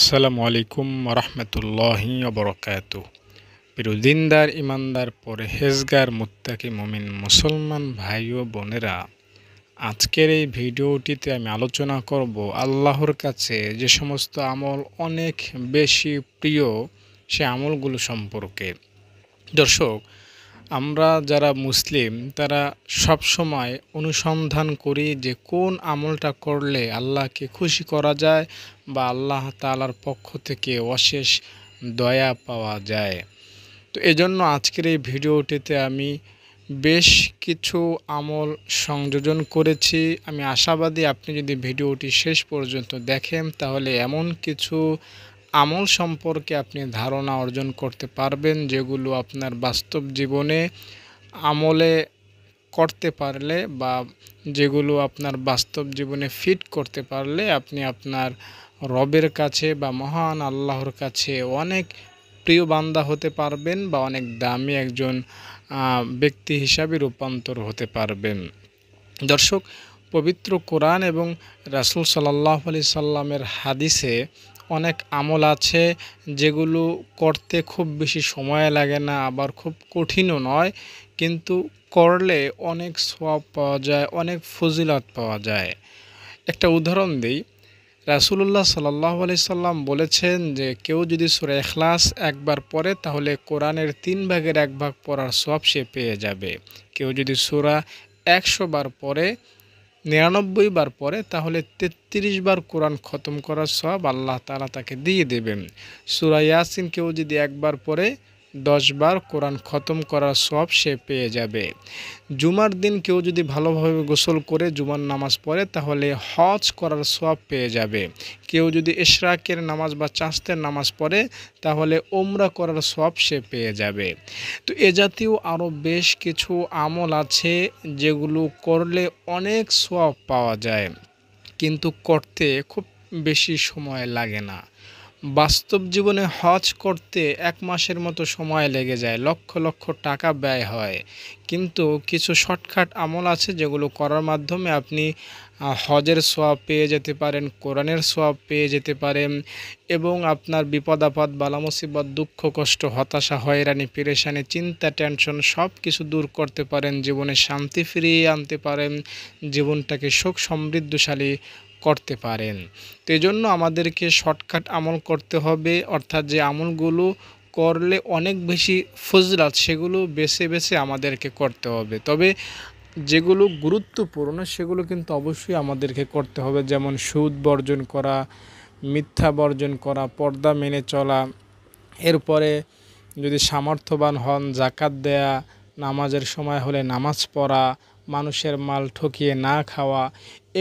আসসালামু আলাইকুম রহমতুল্লাহি অবরকাত প্রিয়দিনদার ইমানদার হেজগার মুত্তাকি মমিন মুসলমান ভাই ও বোনেরা আজকের এই ভিডিওটিতে আমি আলোচনা করব আল্লাহর কাছে যে সমস্ত আমল অনেক বেশি প্রিয় সে আমলগুলো সম্পর্কে দর্শক আমরা যারা মুসলিম তারা সব সময় অনুসন্ধান করি যে কোন আমলটা করলে আল্লাহকে খুশি করা যায় বা আল্লাহ তালার পক্ষ থেকে অশেষ দয়া পাওয়া যায় তো এজন্য আজকের এই ভিডিওটিতে আমি বেশ কিছু আমল সংযোজন করেছি আমি আশাবাদী আপনি যদি ভিডিওটি শেষ পর্যন্ত দেখেন তাহলে এমন কিছু আমল সম্পর্কে আপনি ধারণা অর্জন করতে পারবেন যেগুলো আপনার বাস্তব জীবনে আমলে করতে পারলে বা যেগুলো আপনার বাস্তব জীবনে ফিট করতে পারলে আপনি আপনার রবের কাছে বা মহান আল্লাহর কাছে অনেক প্রিয় বান্দা হতে পারবেন বা অনেক দামি একজন ব্যক্তি হিসাবে রূপান্তর হতে পারবেন দর্শক পবিত্র কোরআন এবং রাসুল সাল্লাহ আলি সাল্লামের হাদিসে অনেক আমল আছে যেগুলো করতে খুব বেশি সময় লাগে না আবার খুব কঠিনও নয় কিন্তু করলে অনেক সব পাওয়া যায় অনেক ফজিলত পাওয়া যায় একটা উদাহরণ দিই রাসুলুল্লাহ সাল্লাহ আলি সাল্লাম বলেছেন যে কেউ যদি সুরে এখলাস একবার পড়ে তাহলে কোরআনের তিন ভাগের এক ভাগ পড়ার সব সে পেয়ে যাবে কেউ যদি সুরা একশো বার পড়ে নিরানব্বই বার পরে তাহলে ৩৩ বার কোরআন খতম করার সব আল্লাহ তালা তাকে দিয়ে দেবেন সুরাইয়াসিন কেউ যদি একবার পরে দশবার কোরআন খতম করার সব সে পেয়ে যাবে জুমার দিন কেউ যদি ভালোভাবে গোসল করে জুমার নামাজ পড়ে তাহলে হজ করার সব পেয়ে যাবে কেউ যদি ইশরাকের নামাজ বা চাষতের নামাজ পড়ে তাহলে ওমরা করার সব সে পেয়ে যাবে তো এ জাতীয় আরও বেশ কিছু আমল আছে যেগুলো করলে অনেক সব পাওয়া যায় কিন্তু করতে খুব বেশি সময় লাগে না বাস্তব জীবনে হজ করতে এক মাসের মতো সময় লেগে যায় লক্ষ লক্ষ টাকা ব্যয় হয় কিন্তু কিছু শর্টকাট আমল আছে যেগুলো করার মাধ্যমে আপনি হজের সোয়াব পেয়ে যেতে পারেন কোরআনের সোয়াব পেয়ে যেতে পারেন এবং আপনার বিপদ আপদ বালামসিবত দুঃখ কষ্ট হতাশা হয়রানি পেরেশানি চিন্তা টেনশন সব কিছু দূর করতে পারেন জীবনে শান্তি ফিরিয়ে আনতে পারেন জীবনটাকে সুখ সমৃদ্ধশালী করতে পারেন তো এজন্য আমাদেরকে শর্টকাট আমল করতে হবে অর্থাৎ যে আমলগুলো করলে অনেক বেশি ফজলাত সেগুলো বেছে বেছে আমাদেরকে করতে হবে তবে যেগুলো গুরুত্বপূর্ণ সেগুলো কিন্তু অবশ্যই আমাদেরকে করতে হবে যেমন সুদ বর্জন করা মিথ্যা বর্জন করা পর্দা মেনে চলা এরপরে যদি সামর্থ্যবান হন জাকাত দেয়া নামাজের সময় হলে নামাজ পড়া মানুষের মাল ঠকিয়ে না খাওয়া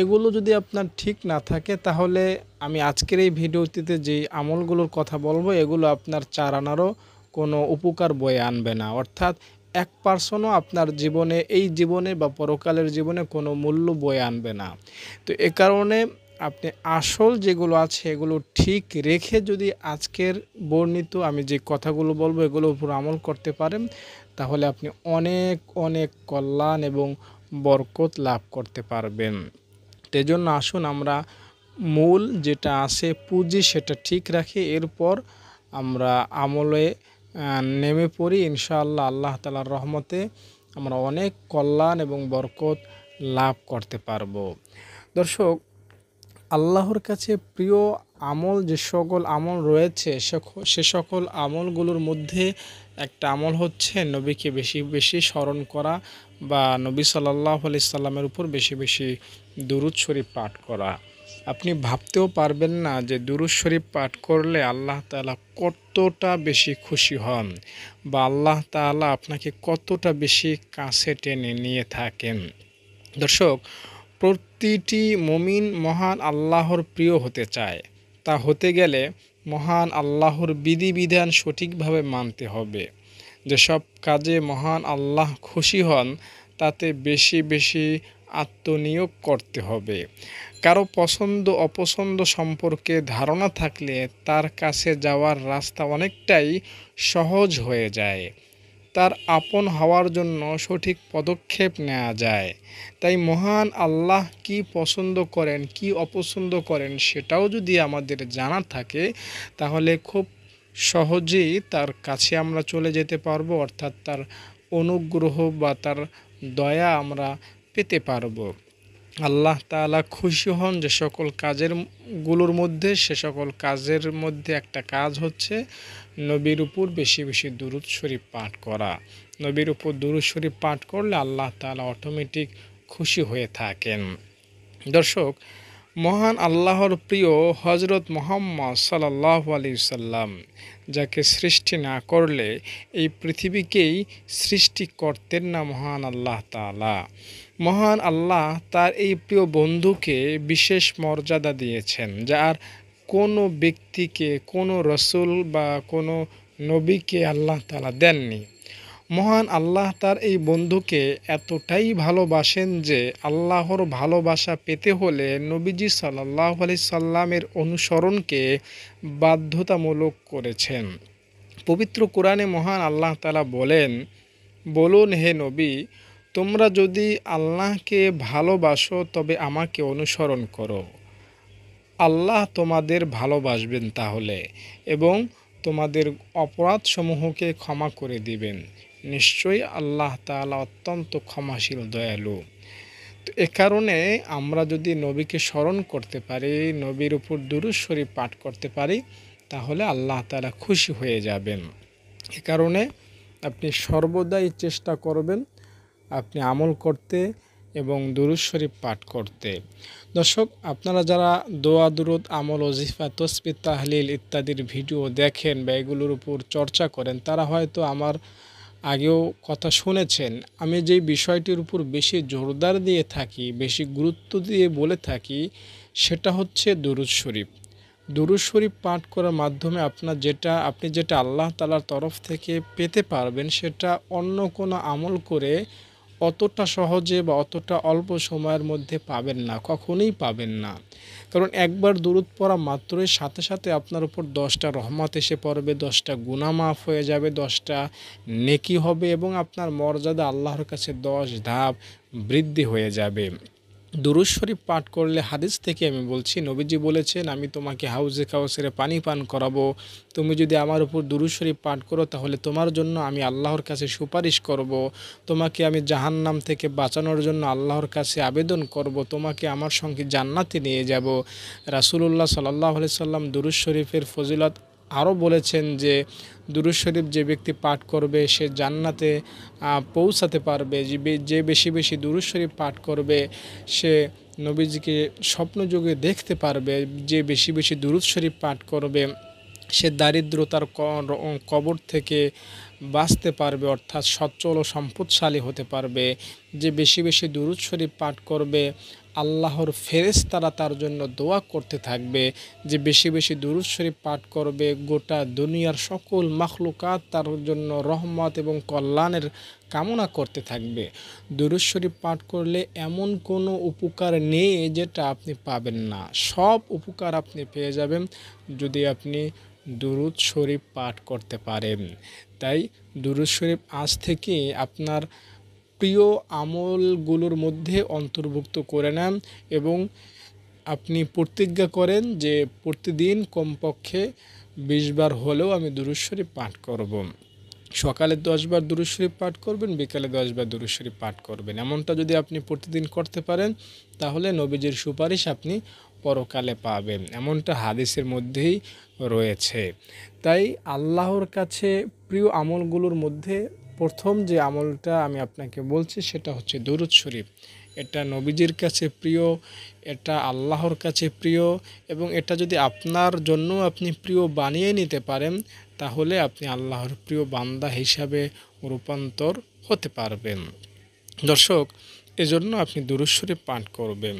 এগুলো যদি আপনার ঠিক না থাকে তাহলে আমি আজকের এই ভিডিওটিতে যে আমলগুলোর কথা বলবো এগুলো আপনার চার আনারও কোনো উপকার বয়ে আনবে না অর্থাৎ এক পার্সনও আপনার জীবনে এই জীবনে বা পরকালের জীবনে কোনো মূল্য বয়ে আনবে না তো এ কারণে আপনি আসল যেগুলো আছে এগুলো ঠিক রেখে যদি আজকের বর্ণিত আমি যে কথাগুলো বলবো এগুলোর উপর আমল করতে পারেন তাহলে আপনি অনেক অনেক কল্যাণ এবং বরকত লাভ করতে পারবেন জন্য আসুন আমরা মূল যেটা আছে পুঁজি সেটা ঠিক রাখি এরপর আমরা আমলে নেমে পড়ি ইনশাআল্লাহ আল্লাহ তালার রহমতে আমরা অনেক কল্যাণ এবং বরকত লাভ করতে পারব দর্শক আল্লাহর কাছে প্রিয় আমল যে সকল আমল রয়েছে সে সকল আমলগুলোর মধ্যে একটা আমল হচ্ছে নবীকে বেশি বেশি স্মরণ করা বা নবী সাল্লাহ আলি সাল্লামের উপর বেশি বেশি দুরুদ শরীফ পাঠ করা আপনি ভাবতেও পারবেন না যে দুরুদ শরীফ পাঠ করলে আল্লাহ তালা কতটা বেশি খুশি হন বা আল্লাহ তালা আপনাকে কতটা বেশি কাছে টেনে নিয়ে থাকেন দর্শক প্রতিটি মমিন মহান আল্লাহর প্রিয় হতে চায় তা হতে গেলে মহান আল্লাহর বিধিবিধান সঠিকভাবে মানতে হবে যেসব কাজে মহান আল্লাহ খুশি হন তাতে বেশি বেশি আত্মনিয়োগ করতে হবে কারো পছন্দ অপছন্দ সম্পর্কে ধারণা থাকলে তার কাছে যাওয়ার রাস্তা অনেকটাই সহজ হয়ে যায় তার আপন হওয়ার জন্য সঠিক পদক্ষেপ নেওয়া যায় তাই মহান আল্লাহ কি পছন্দ করেন কি অপছন্দ করেন সেটাও যদি আমাদের জানা থাকে তাহলে খুব সহজেই তার কাছে আমরা চলে যেতে পারবো অর্থাৎ তার অনুগ্রহ বা তার দয়া আমরা পেতে পারবো আল্লাহ তালা খুশি হন যে সকল কাজের গুলোর মধ্যে সে সকল কাজের মধ্যে একটা কাজ হচ্ছে নবীর উপর বেশি বেশি দুরুদ শরীফ পাঠ করা নবীর উপর দুরুদ শরীফ পাঠ করলে আল্লাহ তালা অটোমেটিক খুশি হয়ে থাকেন দর্শক মহান আল্লাহর প্রিয় হজরত মোহাম্মদ সাল্লাহ আলী সাল্লাম যাকে সৃষ্টি না করলে এই পৃথিবীকেই সৃষ্টি করতেন না মহান আল্লাহ তালা মহান আল্লাহ তার এই প্রিয় বন্ধুকে বিশেষ মর্যাদা দিয়েছেন যার কোনো ব্যক্তিকে কোনো রসুল বা কোনো নবীকে আল্লাহ তালা দেননি মহান আল্লাহ তার এই বন্ধুকে এতটাই ভালোবাসেন যে আল্লাহর ভালোবাসা পেতে হলে নবীজি সাল্লাহ আলি সাল্লামের অনুসরণকে বাধ্যতামূলক করেছেন পবিত্র কোরআনে মহান আল্লাহ তালা বলেন বলুন হে নবী তোমরা যদি আল্লাহকে ভালোবাসো তবে আমাকে অনুসরণ করো আল্লাহ তোমাদের ভালোবাসবেন তাহলে এবং তোমাদের অপরাধসমূহকে ক্ষমা করে দিবেন নিশ্চয়ই আল্লাহ তালা অত্যন্ত ক্ষমাশীল দয়ালু তো এ কারণে আমরা যদি নবীকে স্মরণ করতে পারি নবীর উপর দুরুশ্বরী পাঠ করতে পারি তাহলে আল্লাহ তালা খুশি হয়ে যাবেন এ কারণে আপনি সর্বদাই চেষ্টা করবেন আপনি আমল করতে এবং দুরুশ্বরী পাঠ করতে দর্শক আপনারা যারা দোয়া দুরুদ আমল ওজিফা তসবির তাহলিল ইত্যাদির ভিডিও দেখেন বা এগুলোর উপর চর্চা করেন তারা হয়তো আমার আগেও কথা শুনেছেন আমি যেই বিষয়টির উপর বেশি জোরদার দিয়ে থাকি বেশি গুরুত্ব দিয়ে বলে থাকি সেটা হচ্ছে দুরুদ শরীফ দুরুদ শরীফ পাঠ করার মাধ্যমে আপনার যেটা আপনি যেটা আল্লাহ তালার তরফ থেকে পেতে পারবেন সেটা অন্য কোনো আমল করে অতটা সহজে বা অতটা অল্প সময়ের মধ্যে পাবেন না কখনোই পাবেন না কারণ একবার দূরত পড়া মাত্রই সাথে সাথে আপনার উপর দশটা রহমত এসে পড়বে দশটা গুণামাফ মাফ হয়ে যাবে দশটা নেকি হবে এবং আপনার মর্যাদা আল্লাহর কাছে দশ ধাপ বৃদ্ধি হয়ে যাবে দুরুজ শরীফ পাঠ করলে হাদিস থেকে আমি বলছি নবীজি বলেছেন আমি তোমাকে হাউজে কাউসেরে পানি পান করাবো তুমি যদি আমার উপর দুরুজ শরীফ পাঠ করো তাহলে তোমার জন্য আমি আল্লাহর কাছে সুপারিশ করব। তোমাকে আমি জাহান্নাম থেকে বাঁচানোর জন্য আল্লাহর কাছে আবেদন করব। তোমাকে আমার সঙ্গে জান্নাতে নিয়ে যাব রাসুলুল্লাহ সাল্লাহ সাল্লাম দুরুজ শরীফের ফজিলত আরও বলেছেন যে দুরুজ শরীফ যে ব্যক্তি পাঠ করবে সে জান্নাতে পৌঁছাতে পারবে যে বেশি বেশি দুরুজ শরীফ পাঠ করবে সে নবীজিকে স্বপ্নযোগে দেখতে পারবে যে বেশি বেশি দুরুজ শরীফ পাঠ করবে সে দারিদ্রতার কবর থেকে বাঁচতে পারবে অর্থাৎ সচ্ছল ও সম্পদশালী হতে পারবে যে বেশি বেশি দুরুৎ শরীফ পাঠ করবে আল্লাহর ফেরেস তারা তার জন্য দোয়া করতে থাকবে যে বেশি বেশি দুরুদ শরীফ পাঠ করবে গোটা দুনিয়ার সকল মাখলুকাত তার জন্য রহমত এবং কল্যাণের কামনা করতে থাকবে দুরুদ শরীফ পাঠ করলে এমন কোনো উপকার নেই যেটা আপনি পাবেন না সব উপকার আপনি পেয়ে যাবেন যদি আপনি দুরুদ শরীফ পাঠ করতে পারেন তাই দুরুদ শরীফ আজ থেকে আপনার প্রিয় আমলগুলোর মধ্যে অন্তর্ভুক্ত করে নেন এবং আপনি প্রতিজ্ঞা করেন যে প্রতিদিন কমপক্ষে বিশবার হলেও আমি দুরুশ্বরী পাঠ করব। সকালে দশবার দুরুশ্বরী পাঠ করবেন বিকালে দশবার দুরুশ্বরী পাঠ করবেন এমনটা যদি আপনি প্রতিদিন করতে পারেন তাহলে নবীজির সুপারিশ আপনি পরকালে পাবেন এমনটা হাদিসের মধ্যেই রয়েছে তাই আল্লাহর কাছে প্রিয় আমলগুলোর মধ্যে প্রথম যে আমলটা আমি আপনাকে বলছি সেটা হচ্ছে দরুদ শরীফ এটা নবীজির কাছে প্রিয় এটা আল্লাহর কাছে প্রিয় এবং এটা যদি আপনার জন্য আপনি প্রিয় বানিয়ে নিতে পারেন তাহলে আপনি আল্লাহর প্রিয় বান্দা হিসাবে রূপান্তর হতে পারবেন দর্শক এজন্য আপনি শরীফ পাঠ করবেন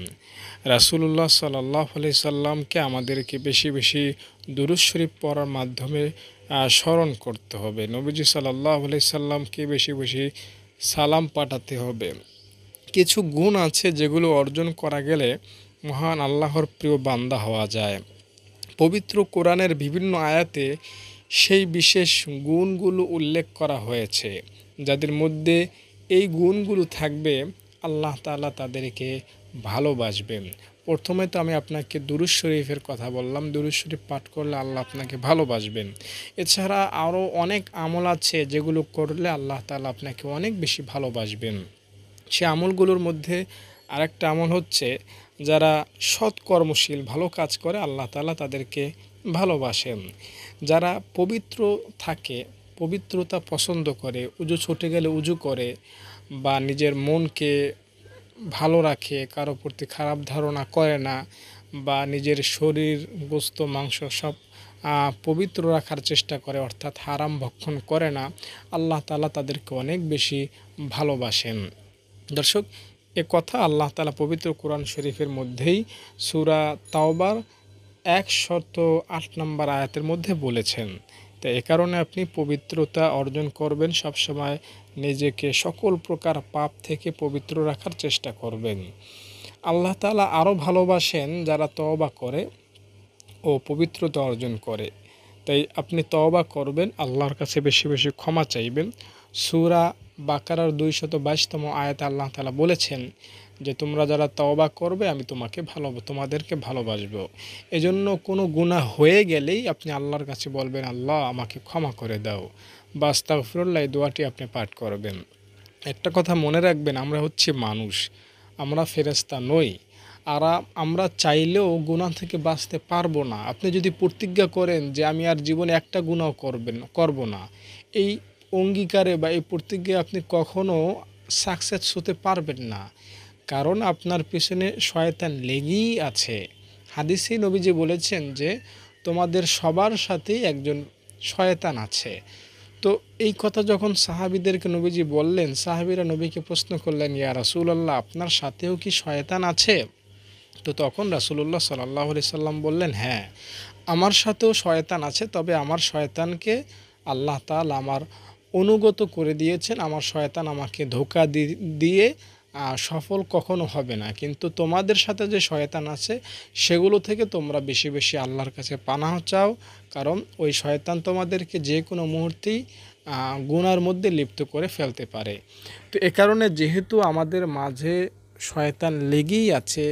রাসূলুল্লাহ সাল্লাহ আলি সাল্লামকে আমাদেরকে বেশি বেশি শরীফ পড়ার মাধ্যমে স্মরণ করতে হবে নবীজি সাল্লাহ সাল্লামকে বেশি বেশি সালাম পাঠাতে হবে কিছু গুণ আছে যেগুলো অর্জন করা গেলে মহান আল্লাহর প্রিয় বান্দা হওয়া যায় পবিত্র কোরআনের বিভিন্ন আয়াতে সেই বিশেষ গুণগুলো উল্লেখ করা হয়েছে যাদের মধ্যে এই গুণগুলো থাকবে আল্লাহ তালা তাদেরকে ভালোবাসবেন প্রথমে তো আমি আপনাকে দুরুজ শরীফের কথা বললাম দুরুজ শরীফ পাঠ করলে আল্লাহ আপনাকে ভালোবাসবেন এছাড়া আরও অনেক আমল আছে যেগুলো করলে আল্লাহ তালা আপনাকে অনেক বেশি ভালোবাসবেন সে আমলগুলোর মধ্যে আরেকটা আমল হচ্ছে যারা সৎকর্মশীল ভালো কাজ করে আল্লাহ তালা তাদেরকে ভালোবাসেন যারা পবিত্র থাকে পবিত্রতা পছন্দ করে উজু ছুটে গেলে উজু করে বা নিজের মনকে ভালো রাখে কারো প্রতি খারাপ ধারণা করে না বা নিজের শরীর গোস্ত মাংস সব পবিত্র রাখার চেষ্টা করে অর্থাৎ হারাম ভক্ষণ করে না আল্লাহ তালা তাদেরকে অনেক বেশি ভালোবাসেন দর্শক এ কথা আল্লাহ তালা পবিত্র কোরআন শরীফের মধ্যেই সুরা তাওবার এক শত আট নম্বর আয়াতের মধ্যে বলেছেন তো এ কারণে আপনি পবিত্রতা অর্জন করবেন সবসময় নিজেকে সকল প্রকার পাপ থেকে পবিত্র রাখার চেষ্টা করবেন আল্লাহ তালা আরও ভালোবাসেন যারা তওবা করে ও পবিত্রতা অর্জন করে তাই আপনি তবা করবেন আল্লাহর কাছে বেশি বেশি ক্ষমা চাইবেন সুরা বাকারার শত বাইশতম আয়াত আল্লাহ তালা বলেছেন যে তোমরা যারা তওবা করবে আমি তোমাকে ভালো তোমাদেরকে ভালোবাসবো এজন্য কোনো গুণা হয়ে গেলেই আপনি আল্লাহর কাছে বলবেন আল্লাহ আমাকে ক্ষমা করে দাও বাস্তাফরুল্লাহ এই দোয়াটি আপনি পাঠ করবেন একটা কথা মনে রাখবেন আমরা হচ্ছে মানুষ আমরা ফেরেস্তা নই আর আমরা চাইলেও গুণা থেকে বাঁচতে পারবো না আপনি যদি প্রতিজ্ঞা করেন যে আমি আর জীবনে একটা গুণাও করবেন করব না এই অঙ্গীকারে বা এই প্রতিজ্ঞায় আপনি কখনো সাকসেস হতে পারবেন না কারণ আপনার পেছনে শয়তান লেগেই আছে হাদিসেই নবীজি বলেছেন যে তোমাদের সবার সাথেই একজন শয়তান আছে তো এই কথা যখন সাহাবিদেরকে নবীজি বললেন সাহাবিরা নবীকে প্রশ্ন করলেন ইয়া রাসুলাল্লাহ আপনার সাথেও কি শয়তান আছে তো তখন রাসুলুল্লাহ সাল্লাহ আলি সাল্লাম বললেন হ্যাঁ আমার সাথেও শয়তান আছে তবে আমার শয়তানকে আল্লাহ তাল আমার অনুগত করে দিয়েছেন আমার শয়তান আমাকে ধোকা দিয়ে সফল কখনো হবে না কিন্তু তোমাদের সাথে যে শয়তান আছে সেগুলো থেকে তোমরা বেশি বেশি আল্লাহর কাছে পানাহ চাও কারণ ওই শয়তান তোমাদেরকে যে কোনো মুহূর্তেই গুনার মধ্যে লিপ্ত করে ফেলতে পারে তো এ কারণে যেহেতু আমাদের মাঝে শয়তান লেগেই আছে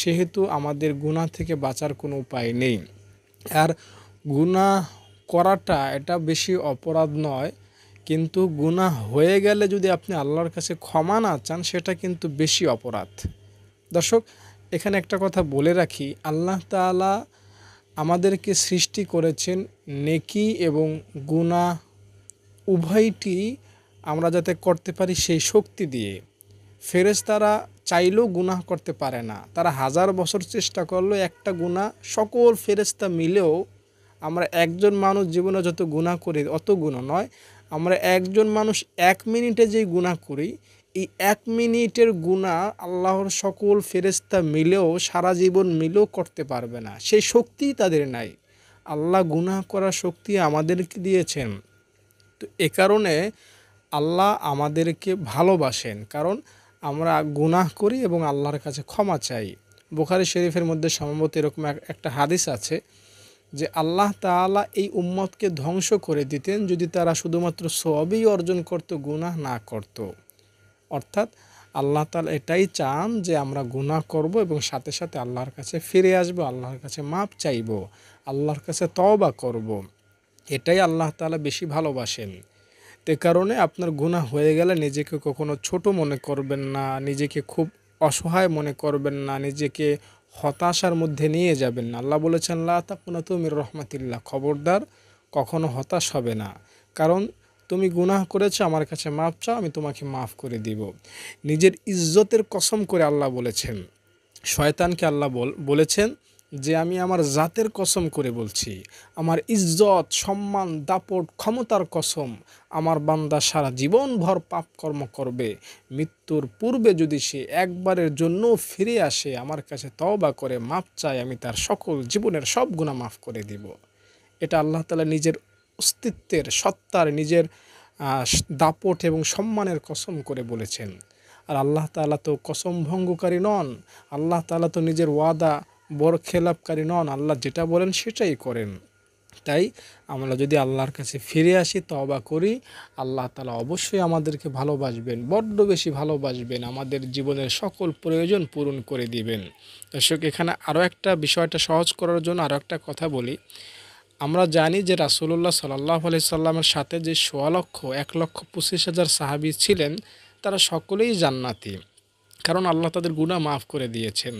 সেহেতু আমাদের গুণা থেকে বাঁচার কোনো উপায় নেই আর গুণা করাটা এটা বেশি অপরাধ নয় কিন্তু গুনাহ হয়ে গেলে যদি আপনি আল্লাহর কাছে ক্ষমা না চান সেটা কিন্তু বেশি অপরাধ দর্শক এখানে একটা কথা বলে রাখি আল্লাহ তালা আমাদেরকে সৃষ্টি করেছেন নেকি এবং গুণা উভয়টি আমরা যাতে করতে পারি সেই শক্তি দিয়ে ফেরেজ তারা চাইলেও গুনাহ করতে পারে না তারা হাজার বছর চেষ্টা করলো একটা গুণা সকল ফেরেস্তা মিলেও আমরা একজন মানুষ জীবনে যত গুণা করি অত গুণা নয় আমরা একজন মানুষ এক মিনিটে যেই গুণা করি এই এক মিনিটের গুণা আল্লাহর সকল ফেরেস্তা মিলেও সারা জীবন মিলেও করতে পারবে না সেই শক্তি তাদের নাই আল্লাহ গুনাহ করার শক্তি আমাদেরকে দিয়েছেন তো এ কারণে আল্লাহ আমাদেরকে ভালোবাসেন কারণ আমরা গুনাহ করি এবং আল্লাহর কাছে ক্ষমা চাই বোখারি শরীফের মধ্যে সম্ভবত এরকম একটা হাদিস আছে যে আল্লাহ তালা এই উম্মতকে ধ্বংস করে দিতেন যদি তারা শুধুমাত্র সবই অর্জন করত গুণাহ না করত। অর্থাৎ আল্লাহ তালা এটাই চান যে আমরা গুনাহ করব এবং সাথে সাথে আল্লাহর কাছে ফিরে আসব আল্লাহর কাছে মাপ চাইব আল্লাহর কাছে তওবা করব। এটাই আল্লাহ তালা বেশি ভালোবাসেন তে কারণে আপনার গুণা হয়ে গেলে নিজেকে কখনো ছোট মনে করবেন না নিজেকে খুব অসহায় মনে করবেন না নিজেকে হতাশার মধ্যে নিয়ে যাবেন না আল্লাহ বলেছেন লাতা পুনাতুমির রহমাতিল্লা খবরদার কখনো হতাশ হবে না কারণ তুমি গুনাহ করেছো আমার কাছে মাফ চাও আমি তোমাকে মাফ করে দিব নিজের ইজ্জতের কসম করে আল্লাহ বলেছেন শয়তানকে আল্লাহ বলেছেন যে আমি আমার জাতের কসম করে বলছি আমার ইজ্জত সম্মান দাপট ক্ষমতার কসম আমার বান্দা সারা জীবনভর পাপকর্ম করবে মৃত্যুর পূর্বে যদি সে একবারের জন্য ফিরে আসে আমার কাছে তওবা করে মাপ চায় আমি তার সকল জীবনের সব গুণা মাফ করে দিব এটা আল্লাহ তালা নিজের অস্তিত্বের সত্তার নিজের দাপট এবং সম্মানের কসম করে বলেছেন আর আল্লাহ তালা তো কসম ভঙ্গকারী নন আল্লাহ তালা তো নিজের ওয়াদা বড় খেলাপকারী নন আল্লাহ যেটা বলেন সেটাই করেন তাই আমরা যদি আল্লাহর কাছে ফিরে আসি তবা করি আল্লাহ তালা অবশ্যই আমাদেরকে ভালোবাসবেন বড্ড বেশি ভালোবাসবেন আমাদের জীবনের সকল প্রয়োজন পূরণ করে দিবেন দর্শক এখানে আরও একটা বিষয়টা সহজ করার জন্য আরও একটা কথা বলি আমরা জানি যে রাসুলুল্লাহ সাল্লাহ আলি সাল্লামের সাথে যে সোয়া লক্ষ এক লক্ষ পঁচিশ হাজার সাহাবি ছিলেন তারা সকলেই জান্নাতি কারণ আল্লাহ তাদের গুণা মাফ করে দিয়েছেন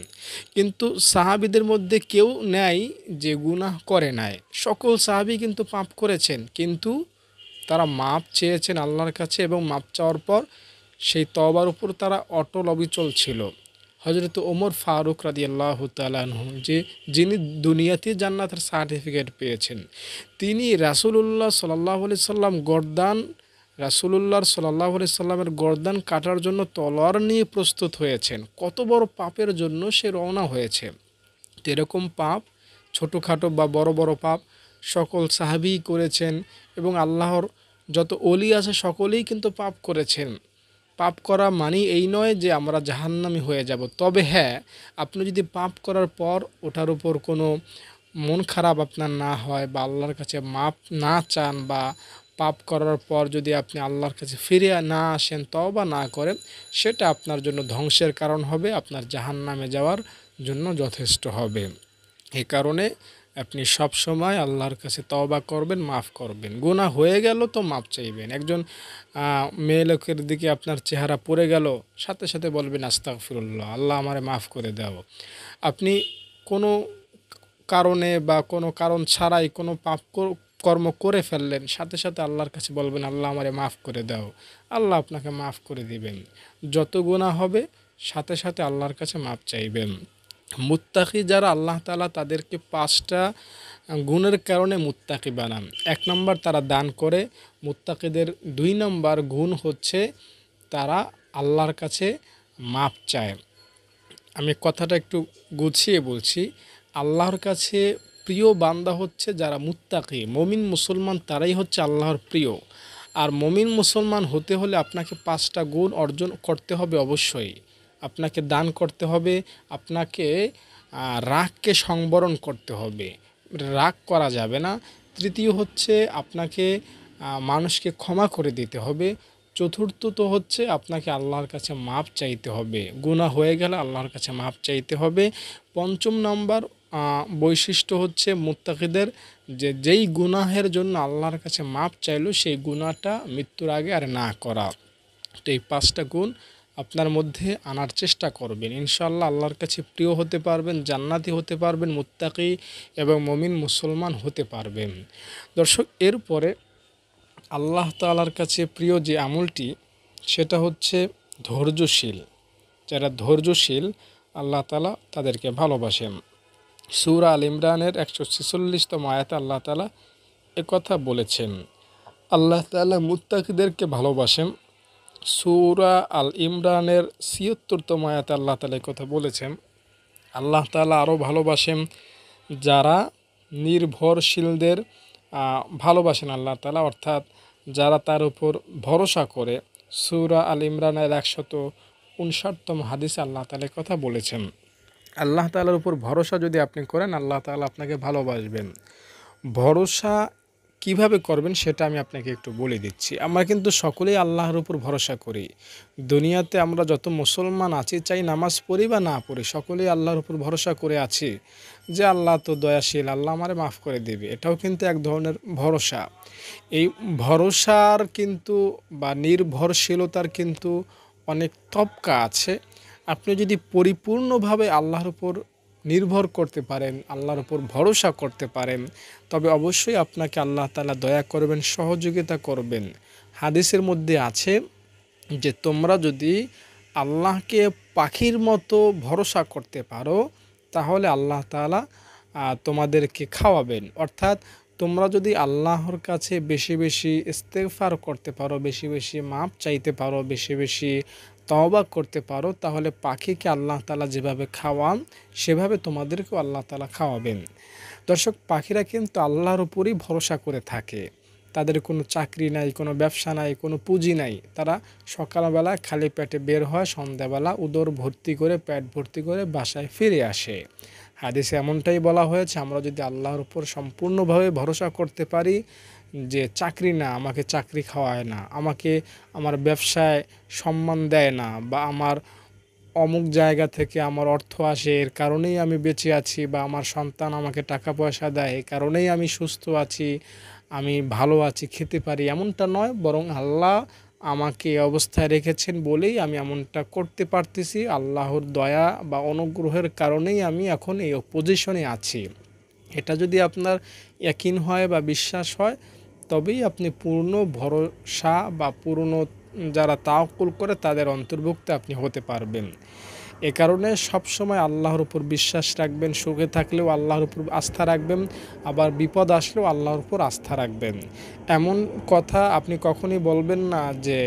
কিন্তু সাহাবিদের মধ্যে কেউ নেয় যে গুণা করে নাই সকল সাহাবি কিন্তু পাপ করেছেন কিন্তু তারা মাপ চেয়েছেন আল্লাহর কাছে এবং মাপ চাওয়ার পর সেই তবার উপর তারা অটল অবিচল ছিল হজরত ওমর ফারুক আল্লাহ তালু যে যিনি দুনিয়াতে জান্নাতের সার্টিফিকেট পেয়েছেন তিনি উল্লাহ সাল্লাহ সাল্লাম গরদান রাসুলুল্লাহ সাল্লাহ সাল্লামের গর্দান কাটার জন্য তলোয়ার নিয়ে প্রস্তুত হয়েছেন কত বড় পাপের জন্য সে রওনা হয়েছে এরকম পাপ ছোটোখাটো বা বড় বড় পাপ সকল সাহাবি করেছেন এবং আল্লাহর যত অলি আছে সকলেই কিন্তু পাপ করেছেন পাপ করা মানি এই নয় যে আমরা জাহান্নামি হয়ে যাব তবে হ্যাঁ আপনি যদি পাপ করার পর ওটার উপর কোনো মন খারাপ আপনার না হয় বা আল্লাহর কাছে মাপ না চান বা পাপ করার পর যদি আপনি আল্লাহর কাছে ফিরে না আসেন তবা না করেন সেটা আপনার জন্য ধ্বংসের কারণ হবে আপনার জাহান নামে যাওয়ার জন্য যথেষ্ট হবে এ কারণে আপনি সব সময় আল্লাহর কাছে তওবা করবেন মাফ করবেন গোনা হয়ে গেল তো মাফ চাইবেন একজন মেয়ে লোকের দিকে আপনার চেহারা পড়ে গেল সাথে সাথে বলবেন আস্তাকফিরুল্লাহ আল্লাহ আমারে মাফ করে দেব আপনি কোনো কারণে বা কোনো কারণ ছাড়াই কোনো পাপ কর্ম করে ফেললেন সাথে সাথে আল্লাহর কাছে বলবেন আল্লাহ আমারে মাফ করে দাও আল্লাহ আপনাকে মাফ করে দিবেন যত গুণা হবে সাথে সাথে আল্লাহর কাছে মাপ চাইবেন মুত্তাকি যারা আল্লাহ তালা তাদেরকে পাঁচটা গুণের কারণে মুত্তাকি বানান এক নম্বর তারা দান করে মুত্তাকিদের দুই নম্বর গুণ হচ্ছে তারা আল্লাহর কাছে মাপ চায় আমি কথাটা একটু গুছিয়ে বলছি আল্লাহর কাছে প্রিয় বান্দা হচ্ছে যারা মুত্তাকি মমিন মুসলমান তারাই হচ্ছে আল্লাহর প্রিয় আর মমিন মুসলমান হতে হলে আপনাকে পাঁচটা গুণ অর্জন করতে হবে অবশ্যই আপনাকে দান করতে হবে আপনাকে রাগকে সংবরণ করতে হবে রাগ করা যাবে না তৃতীয় হচ্ছে আপনাকে মানুষকে ক্ষমা করে দিতে হবে চতুর্থ তো হচ্ছে আপনাকে আল্লাহর কাছে মাপ চাইতে হবে গুণা হয়ে গেলে আল্লাহর কাছে মাপ চাইতে হবে পঞ্চম নম্বর বৈশিষ্ট্য হচ্ছে মুত্তাকিদের যে যেই গুনাহের জন্য আল্লাহর কাছে মাপ চাইল সেই গুণাটা মৃত্যুর আগে আর না করা তো এই পাঁচটা গুণ আপনার মধ্যে আনার চেষ্টা করবেন ইনশাল্লাহ আল্লাহর কাছে প্রিয় হতে পারবেন জান্নাতি হতে পারবেন মুত্তাকি এবং মমিন মুসলমান হতে পারবেন দর্শক এরপরে আল্লাহ তাল্লার কাছে প্রিয় যে আমলটি সেটা হচ্ছে ধৈর্যশীল যারা ধৈর্যশীল আল্লাহ তালা তাদেরকে ভালোবাসেন সুর আল ইমরানের একশো ছেচল্লিশতম আয়াত আল্লাহ তালা একথা বলেছেন আল্লাহ তালা মুত্তাকিদেরকে ভালোবাসেন সুরা আল ইমরানের ছিয়ত্তরতম আয়াত আল্লাহ তালা কথা বলেছেন আল্লাহ তালা আরও ভালোবাসেন যারা নির্ভরশীলদের ভালোবাসেন আল্লাহ তালা অর্থাৎ যারা তার উপর ভরসা করে সুরা আল ইমরানের একশত উনষাটতম হাদিস আল্লাহ তালের কথা বলেছেন আল্লাহ তালার উপর ভরসা যদি আপনি করেন আল্লাহ তালা আপনাকে ভালোবাসবেন ভরসা কিভাবে করবেন সেটা আমি আপনাকে একটু বলে দিচ্ছি আমরা কিন্তু সকলেই আল্লাহর উপর ভরসা করি দুনিয়াতে আমরা যত মুসলমান আছি চাই নামাজ পড়ি বা না পড়ি সকলেই আল্লাহর উপর ভরসা করে আছি যে আল্লাহ তো দয়াশীল আল্লাহ আমারে মাফ করে দেবে এটাও কিন্তু এক ধরনের ভরসা এই ভরসার কিন্তু বা নির্ভরশীলতার কিন্তু অনেক তপকা আছে আপনি যদি পরিপূর্ণভাবে আল্লাহর উপর নির্ভর করতে পারেন আল্লাহর উপর ভরসা করতে পারেন তবে অবশ্যই আপনাকে আল্লাহ তালা দয়া করবেন সহযোগিতা করবেন হাদিসের মধ্যে আছে যে তোমরা যদি আল্লাহকে পাখির মতো ভরসা করতে পারো তাহলে আল্লাহ তালা তোমাদেরকে খাওয়াবেন অর্থাৎ তোমরা যদি আল্লাহর কাছে বেশি বেশি ইস্তেফার করতে পারো বেশি বেশি মাপ চাইতে পারো বেশি বেশি তওবা করতে পারো তাহলে পাখিকে আল্লাহ তালা যেভাবে খাওয়ান সেভাবে তোমাদেরকেও আল্লাহ তালা খাওয়াবেন দর্শক পাখিরা কিন্তু আল্লাহর উপরই ভরসা করে থাকে তাদের কোনো চাকরি নাই কোনো ব্যবসা নাই কোনো পুঁজি নাই তারা সকালবেলা খালি পেটে বের হয় সন্ধ্যাবেলা উদর ভর্তি করে পেট ভর্তি করে বাসায় ফিরে আসে হাদিসে এমনটাই বলা হয়েছে আমরা যদি আল্লাহর উপর সম্পূর্ণভাবে ভরসা করতে পারি যে চাকরি না আমাকে চাকরি খাওয়ায় না আমাকে আমার ব্যবসায় সম্মান দেয় না বা আমার অমুক জায়গা থেকে আমার অর্থ আসে এর কারণেই আমি বেঁচে আছি বা আমার সন্তান আমাকে টাকা পয়সা দেয় এ কারণেই আমি সুস্থ আছি আমি ভালো আছি খেতে পারি এমনটা নয় বরং আল্লাহ আমাকে অবস্থায় রেখেছেন বলেই আমি এমনটা করতে পারতেছি আল্লাহর দয়া বা অনুগ্রহের কারণেই আমি এখন এই পজিশনে আছি এটা যদি আপনার একিন হয় বা বিশ্বাস হয় তবেই আপনি পূর্ণ ভরসা বা পূর্ণ যারা তাওকুল করে তাদের অন্তর্ভুক্ত আপনি হতে পারবেন এ কারণে সবসময় আল্লাহর উপর বিশ্বাস রাখবেন সুখে থাকলেও আল্লাহর উপর আস্থা রাখবেন আবার বিপদ আসলেও আল্লাহর উপর আস্থা রাখবেন এমন কথা আপনি কখনই বলবেন না যে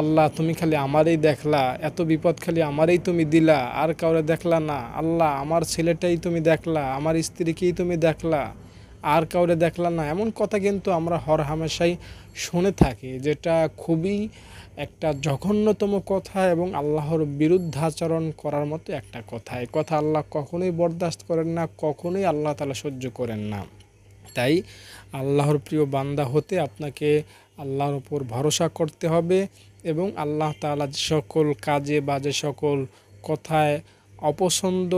আল্লাহ তুমি খালি আমারই দেখলা এত বিপদ খালি আমারই তুমি দিলা আর কাউরে দেখলা না আল্লাহ আমার ছেলেটাই তুমি দেখলা আমার স্ত্রীকেই তুমি দেখলা আর কাউরে দেখলাম না এমন কথা কিন্তু আমরা হর হামেশাই শুনে থাকি যেটা খুবই একটা জঘন্যতম কথা এবং আল্লাহর বিরুদ্ধাচরণ করার মতো একটা কথা এই কথা আল্লাহ কখনোই বরদাস্ত করেন না কখনোই আল্লাহ তালা সহ্য করেন না তাই আল্লাহর প্রিয় বান্দা হতে আপনাকে আল্লাহর ওপর ভরসা করতে হবে এবং আল্লাহ তালা যে সকল কাজে বা যে সকল কথায় অপছন্দ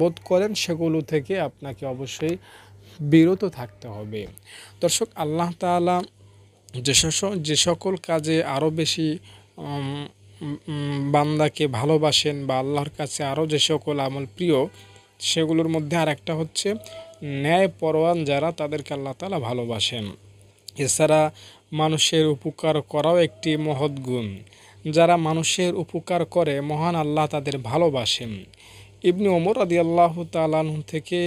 বোধ করেন সেগুলো থেকে আপনাকে অবশ্যই বিরত থাকতে হবে দর্শক আল্লাহ তালা যে যে সকল কাজে আরও বেশি বান্দাকে ভালোবাসেন বা আল্লাহর কাছে আরও যে সকল আমল প্রিয় সেগুলোর মধ্যে আর একটা হচ্ছে ন্যায় পরোয়ান যারা তাদেরকে আল্লাহ তালা ভালোবাসেন এছাড়া মানুষের উপকার করাও একটি মহৎ গুণ যারা মানুষের উপকার করে মহান আল্লাহ তাদের ভালোবাসেন ইবনি ওমর আদি আল্লাহ তালাহ থেকে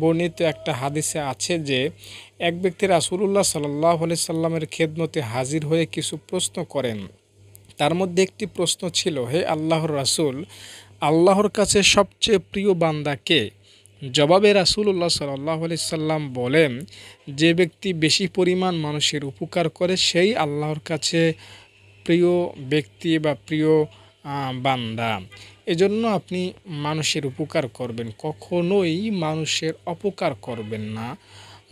বর্ণিত একটা হাদিসে আছে যে এক ব্যক্তি রাসুল্লাহ সাল্লাহ আলি সাল্লামের খেদমতে হাজির হয়ে কিছু প্রশ্ন করেন তার মধ্যে একটি প্রশ্ন ছিল হে আল্লাহর রাসুল আল্লাহর কাছে সবচেয়ে প্রিয় বান্দা কে জবাবে রাসুল্লাহ সাল্লাহ আলি সাল্লাম বলেন যে ব্যক্তি বেশি পরিমাণ মানুষের উপকার করে সেই আল্লাহর কাছে প্রিয় ব্যক্তি বা প্রিয় বান্দা এজন্য আপনি মানুষের উপকার করবেন কখনোই মানুষের অপকার করবেন না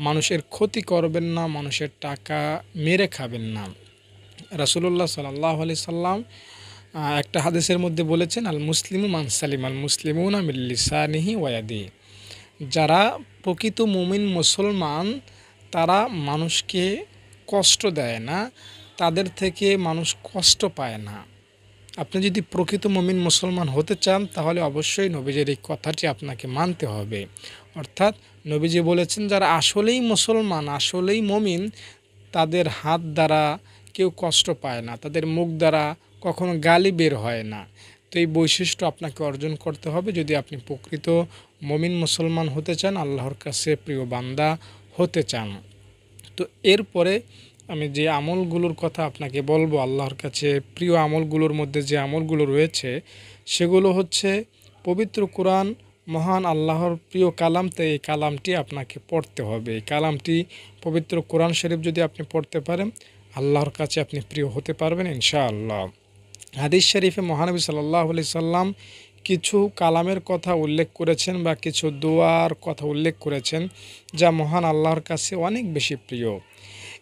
মানুষের ক্ষতি করবেন না মানুষের টাকা মেরে খাবেন না রাসুলুল্লাহ সাল্লাহ আলি সাল্লাম একটা হাদিসের মধ্যে বলেছেন আল মুসলিমু মানসালিম আল মুসলিমুন নিহি ওয়াদি যারা প্রকৃত মুমিন মুসলমান তারা মানুষকে কষ্ট দেয় না তাদের থেকে মানুষ কষ্ট পায় না আপনি যদি প্রকৃত মমিন মুসলমান হতে চান তাহলে অবশ্যই নবীজির এই কথাটি আপনাকে মানতে হবে অর্থাৎ নবীজি বলেছেন যারা আসলেই মুসলমান আসলেই মমিন তাদের হাত দ্বারা কেউ কষ্ট পায় না তাদের মুখ দ্বারা কখনো গালি বের হয় না তো এই বৈশিষ্ট্য আপনাকে অর্জন করতে হবে যদি আপনি প্রকৃত মমিন মুসলমান হতে চান আল্লাহর কাছে প্রিয় বান্দা হতে চান তো এরপরে আমি যে আমলগুলোর কথা আপনাকে বলবো আল্লাহর কাছে প্রিয় আমলগুলোর মধ্যে যে আমলগুলো রয়েছে সেগুলো হচ্ছে পবিত্র কোরআন মহান আল্লাহর প্রিয় কালামতে এই কালামটি আপনাকে পড়তে হবে এই কালামটি পবিত্র কোরআন শরীফ যদি আপনি পড়তে পারেন আল্লাহর কাছে আপনি প্রিয় হতে পারবেন ইনশাআল্লাহ হাদিস শরীফে মহানবী সাল্লাহ আলি সাল্লাম কিছু কালামের কথা উল্লেখ করেছেন বা কিছু দোয়ার কথা উল্লেখ করেছেন যা মহান আল্লাহর কাছে অনেক বেশি প্রিয়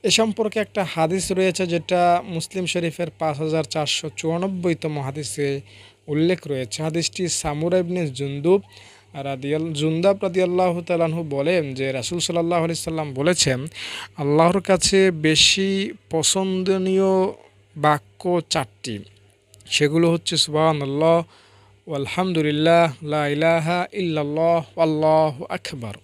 এ সম্পর্কে একটা হাদিস রয়েছে যেটা মুসলিম শরীফের পাঁচ হাজার চারশো চুরানব্বইতম হাদিসে উল্লেখ রয়েছে হাদিসটি সামুরাইবনে জুন্দুব রাদিয়াল জুন্দাব রাদিয়াল্লাহ তালাহু বলেন যে রাসুল সাল্লাহ আলি সাল্লাম বলেছেন আল্লাহর কাছে বেশি পছন্দনীয় বাক্য চারটি সেগুলো হচ্ছে সুবাহ আল্লাহ আলহামদুলিল্লাহ লাহা ইল্লাহ আল্লাহ আকবর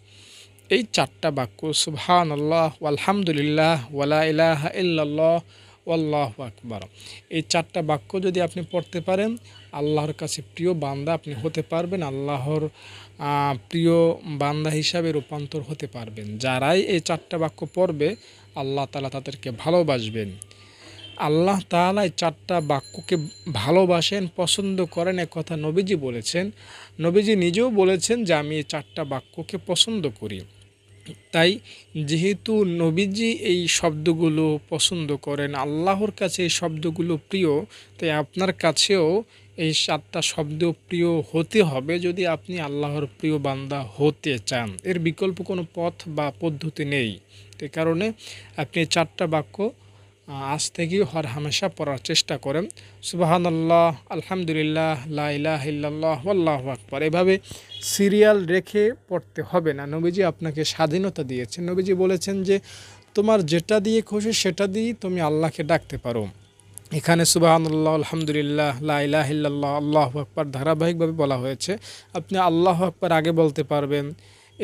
এই চারটা বাক্য সুবহান আল্লাহ আলহামদুলিল্লাহ ওয়ালা ইলাহ ইল্লাহ আল্লাহ আকবর এই চারটা বাক্য যদি আপনি পড়তে পারেন আল্লাহর কাছে প্রিয় বান্দা আপনি হতে পারবেন আল্লাহর প্রিয় বান্দা হিসাবে রূপান্তর হতে পারবেন যারাই এই চারটা বাক্য পড়বে আল্লাহ তালা তাদেরকে ভালোবাসবেন আল্লাহ তালা এই চারটা বাক্যকে ভালোবাসেন পছন্দ করেন এক কথা নবীজি বলেছেন নবীজি নিজেও বলেছেন যে আমি এই চারটা বাক্যকে পছন্দ করি তাই যেহেতু নবীজি এই শব্দগুলো পছন্দ করেন আল্লাহর কাছে এই শব্দগুলো প্রিয় তাই আপনার কাছেও এই সাতটা শব্দ প্রিয় হতে হবে যদি আপনি আল্লাহর প্রিয় বান্দা হতে চান এর বিকল্প কোনো পথ বা পদ্ধতি নেই এ কারণে আপনি চারটা বাক্য আজ থেকে হর হামেশা পড়ার চেষ্টা করেন সুবাহানাল্লাহ আলহামদুলিল্লাহ লাহ আল্লাহ আকবর এভাবে সিরিয়াল রেখে পড়তে হবে না নবীজি আপনাকে স্বাধীনতা দিয়েছেন নবীজি বলেছেন যে তোমার যেটা দিয়ে খুশি সেটা দিয়ে তুমি আল্লাহকে ডাকতে পারো এখানে সুবাহানুল্লাহ আলহামদুলিল্লাহ লাইলাহ ইল্লাহ আল্লাহ আকবর ধারাবাহিকভাবে বলা হয়েছে আপনি আল্লাহ আকবর আগে বলতে পারবেন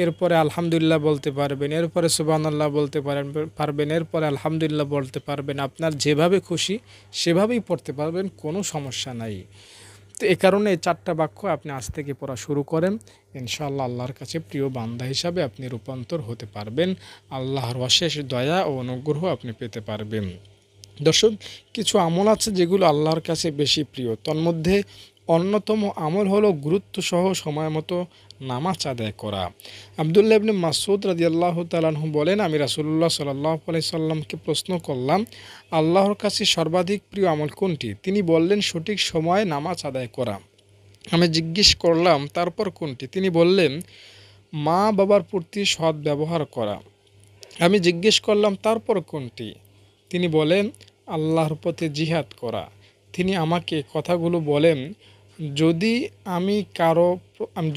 এরপরে আলহামদুলিল্লাহ বলতে পারবেন এরপরে আল্লাহ বলতে পারেন পারবেন এরপরে আলহামদুলিল্লাহ বলতে পারবেন আপনার যেভাবে খুশি সেভাবেই পড়তে পারবেন কোনো সমস্যা নাই তো এ কারণে এই চারটা বাক্য আপনি আজ থেকে পড়া শুরু করেন ইনশাআল্লাহ আল্লাহর কাছে প্রিয় বান্দা হিসাবে আপনি রূপান্তর হতে পারবেন আল্লাহর অশেষ দয়া ও অনুগ্রহ আপনি পেতে পারবেন দর্শক কিছু আমল আছে যেগুলো আল্লাহর কাছে বেশি প্রিয় তন্মধ্যে অন্যতম আমল হলো গুরুত্বসহ সময় মতো নামাজ আদায় করা আবদুল্লাহ ইবনে মাসুদ রাজিয়াল্লাহ তালাহু বলেন আমি রাসুল্লাহ সাল্লাহ সাল্লামকে প্রশ্ন করলাম আল্লাহর কাছে সর্বাধিক প্রিয় আমল কোনটি তিনি বললেন সঠিক সময়ে নামাজ আদায় করা আমি জিজ্ঞেস করলাম তারপর কোনটি তিনি বললেন মা বাবার প্রতি সৎ ব্যবহার করা আমি জিজ্ঞেস করলাম তারপর কোনটি তিনি বলেন আল্লাহর পথে জিহাদ করা তিনি আমাকে কথাগুলো বলেন যদি আমি কারো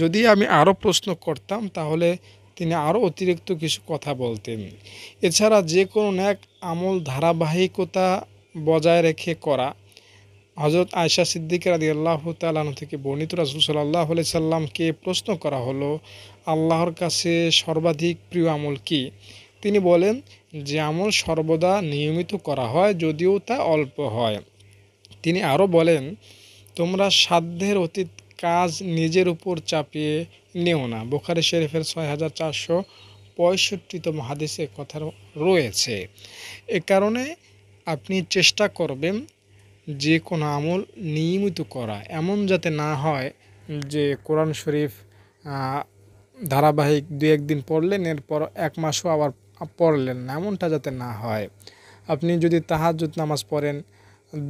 যদি আমি আরও প্রশ্ন করতাম তাহলে তিনি আরও অতিরিক্ত কিছু কথা বলতেন এছাড়া যে কোনো এক আমল ধারাবাহিকতা বজায় রেখে করা হজরত আয়সা সিদ্দিক রাদি আল্লাহ তালন থেকে বর্ণিত রাসুল সাল্লাহ আলি সাল্লামকে প্রশ্ন করা হলো আল্লাহর কাছে সর্বাধিক প্রিয় আমল কি তিনি বলেন যে আমল সর্বদা নিয়মিত করা হয় যদিও তা অল্প হয় তিনি আরও বলেন তোমরা সাধ্যের অতীত কাজ নিজের উপর চাপিয়ে নেও না বোখারি শরীফের ছয় হাজার চারশো পঁয়ষট্টিতম হাদিসে কথা রয়েছে এ কারণে আপনি চেষ্টা করবেন যে কোনো আমল নিয়মিত করা এমন যাতে না হয় যে কোরআন শরীফ ধারাবাহিক দু একদিন পড়লেন এরপর এক মাসও আবার পড়লেন না এমনটা যাতে না হয় আপনি যদি তাহাজুদ নামাজ পড়েন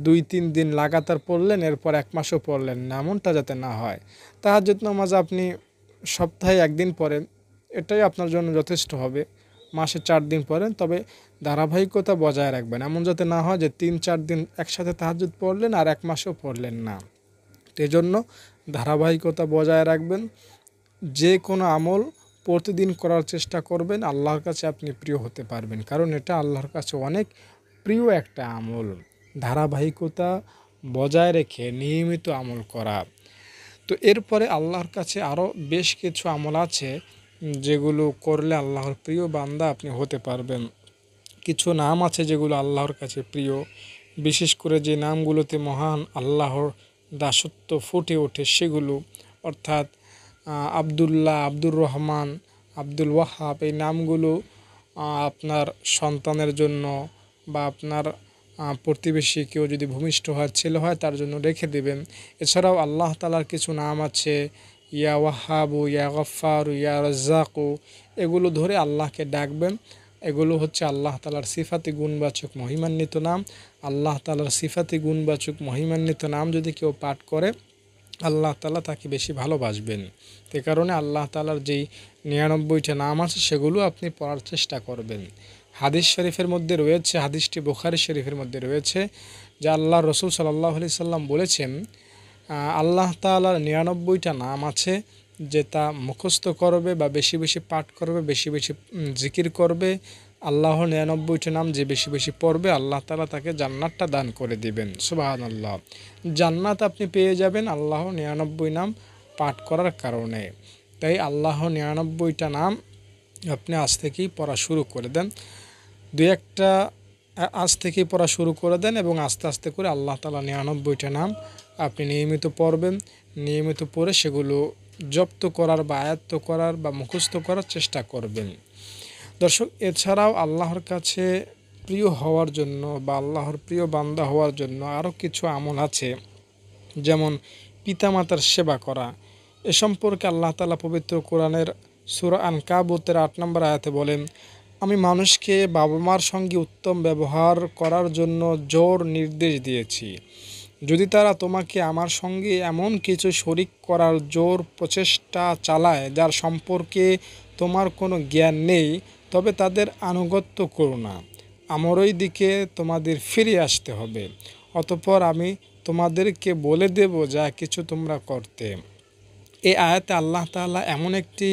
দুই তিন দিন লাগাতার পড়লেন এরপর এক মাসও পড়লেন না এমনটা যাতে না হয় তাহাজুদ নামাজ আপনি সপ্তাহে একদিন পড়েন এটাই আপনার জন্য যথেষ্ট হবে মাসে চার দিন পড়েন তবে ধারাবাহিকতা বজায় রাখবেন এমন যাতে না হয় যে তিন চার দিন একসাথে তাহাজুদ পড়লেন আর এক মাসও পড়লেন না এজন্য ধারাবাহিকতা বজায় রাখবেন যে কোনো আমল প্রতিদিন করার চেষ্টা করবেন আল্লাহর কাছে আপনি প্রিয় হতে পারবেন কারণ এটা আল্লাহর কাছে অনেক প্রিয় একটা আমল ধারাবাহিকতা বজায় রেখে নিয়মিত আমল করা তো এরপরে আল্লাহর কাছে আরও বেশ কিছু আমল আছে যেগুলো করলে আল্লাহর প্রিয় বান্দা আপনি হতে পারবেন কিছু নাম আছে যেগুলো আল্লাহর কাছে প্রিয় বিশেষ করে যে নামগুলোতে মহান আল্লাহর দাসত্ব ফুটে ওঠে সেগুলো অর্থাৎ আবদুল্লাহ আব্দুর রহমান আব্দুল ওয়াহাব এই নামগুলো আপনার সন্তানের জন্য বা আপনার প্রতিবেশী কেউ যদি ভূমিষ্ঠ হয় ছেলে হয় তার জন্য রেখে দেবেন এছাড়াও আল্লাহ তালার কিছু নাম আছে ইয়া ওয়াহাবু ইয়া গফারু ইয়া রাজ্জাকু এগুলো ধরে আল্লাহকে ডাকবেন এগুলো হচ্ছে আল্লাহ তালার সিফাতি গুণবাচক মহিমান্বিত নাম আল্লাহ তালার সিফাতি গুণবাচক মহিমান্বিত নাম যদি কেউ পাঠ করে আল্লাহ তালা তাকে বেশি ভালোবাসবেন এ কারণে আল্লাহ তালার যেই নিরানব্বইটা নাম আছে সেগুলো আপনি পড়ার চেষ্টা করবেন হাদিস শরীফের মধ্যে রয়েছে হাদিসটি বোখারি শরীফের মধ্যে রয়েছে যা আল্লাহ রসুল সাল্লাহ আলি সাল্লাম বলেছেন আল্লাহ তালার নিরানব্বইটা নাম আছে যে তা মুখস্থ করবে বা বেশি বেশি পাঠ করবে বেশি বেশি জিকির করবে আল্লাহ নিরানব্বইটা নাম যে বেশি বেশি পড়বে আল্লাহ তালা তাকে জান্নাতটা দান করে দিবেন সুবাহান আল্লাহ জান্নাত আপনি পেয়ে যাবেন আল্লাহ নিরানব্বই নাম পাঠ করার কারণে তাই আল্লাহ নিরানব্বইটা নাম আপনি আজ থেকেই পড়া শুরু করে দেন দু একটা আজ থেকে পড়া শুরু করে দেন এবং আস্তে আস্তে করে আল্লাহ তালা নিরানব্বইটা নাম আপনি নিয়মিত পড়বেন নিয়মিত পড়ে সেগুলো জব্দ করার বা আয়ত্ত করার বা মুখস্থ করার চেষ্টা করবেন দর্শক এছাড়াও আল্লাহর কাছে প্রিয় হওয়ার জন্য বা আল্লাহর প্রিয় বান্দা হওয়ার জন্য আরও কিছু আমল আছে যেমন পিতামাতার সেবা করা এ সম্পর্কে আল্লাহ তালা পবিত্র কোরআনের সুরা আন কাবুতের আট নম্বর আয়াতে বলেন আমি মানুষকে বাবা মার সঙ্গে উত্তম ব্যবহার করার জন্য জোর নির্দেশ দিয়েছি যদি তারা তোমাকে আমার সঙ্গে এমন কিছু শরিক করার জোর প্রচেষ্টা চালায় যার সম্পর্কে তোমার কোনো জ্ঞান নেই তবে তাদের আনুগত্য করো না আমারই দিকে তোমাদের ফিরে আসতে হবে অতপর আমি তোমাদেরকে বলে দেব যা কিছু তোমরা করতে এ আয়াতে আল্লাহ তাআলা এমন একটি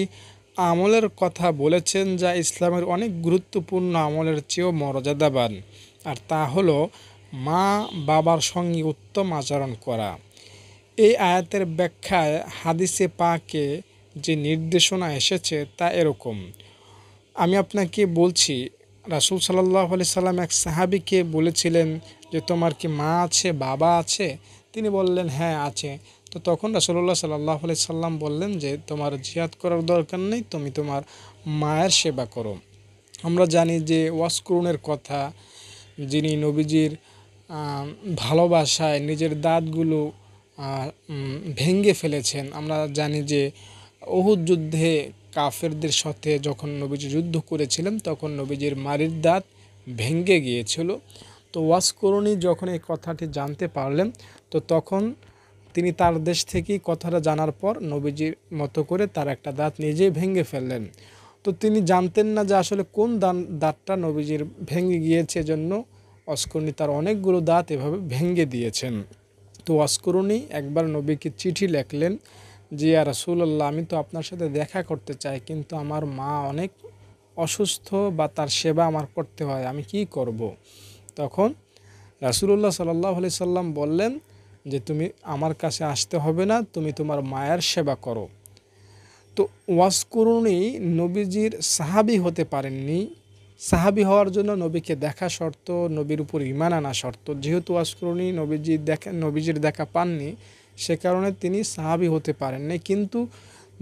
আমলের কথা বলেছেন যা ইসলামের অনেক গুরুত্বপূর্ণ আমলের চেয়েও মর্যাদাবান আর তা হল মা বাবার সঙ্গে উত্তম আচরণ করা এই আয়াতের ব্যাখ্যায় হাদিসে পাকে যে নির্দেশনা এসেছে তা এরকম আমি আপনাকে বলছি রাসুল সাল্লাহ আলি সাল্লাম এক সাহাবিকে বলেছিলেন যে তোমার কি মা আছে বাবা আছে তিনি বললেন হ্যাঁ আছে তো তখন রাসুল্লাহ সাল্লাহ আলি সাল্লাম বললেন যে তোমার জিহাদ করার দরকার নেই তুমি তোমার মায়ের সেবা করো আমরা জানি যে ওয়াসকুরুনের কথা যিনি নবীজির ভালোবাসায় নিজের দাঁতগুলো ভেঙ্গে ফেলেছেন আমরা জানি যে অহুদ যুদ্ধে কাফেরদের সাথে যখন নবীজি যুদ্ধ করেছিলেন তখন নবীজির মারির দাঁত ভেঙ্গে গিয়েছিল তো ওয়াসকরণী যখন এই কথাটি জানতে পারলেন তো তখন তিনি তার দেশ থেকেই কথাটা জানার পর নবীজির মতো করে তার একটা দাঁত নিজেই ভেঙে ফেললেন তো তিনি জানতেন না যে আসলে কোন দান দাঁতটা নবীজির ভেঙে গিয়েছে জন্য অস্করণী তার অনেকগুলো দাঁত এভাবে ভেঙে দিয়েছেন তো অস্করণী একবার নবীকে চিঠি লেখলেন যে আর রসুল্লাহ আমি তো আপনার সাথে দেখা করতে চাই কিন্তু আমার মা অনেক অসুস্থ বা তার সেবা আমার করতে হয় আমি কি করব। তখন রাসুল্লাহ সাল্লাহ সাল্লাম বললেন যে তুমি আমার কাছে আসতে হবে না তুমি তোমার মায়ের সেবা করো তো ওয়াসকুরুনি নবীজির সাহাবি হতে পারেননি সাহাবি হওয়ার জন্য নবীকে দেখা শর্ত নবীর উপর ইমান আনা শর্ত যেহেতু ওয়াসকুরুনি নবীজি দেখা নবীজির দেখা পাননি সে কারণে তিনি সাহাবি হতে পারেননি কিন্তু